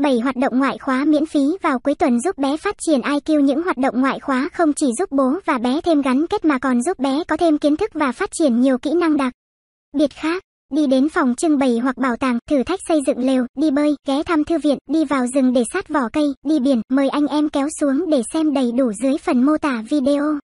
7 hoạt động ngoại khóa miễn phí vào cuối tuần giúp bé phát triển IQ những hoạt động ngoại khóa không chỉ giúp bố và bé thêm gắn kết mà còn giúp bé có thêm kiến thức và phát triển nhiều kỹ năng đặc biệt khác. Đi đến phòng trưng bày hoặc bảo tàng, thử thách xây dựng lều, đi bơi, ghé thăm thư viện, đi vào rừng để sát vỏ cây, đi biển, mời anh em kéo xuống để xem đầy đủ dưới phần mô tả video.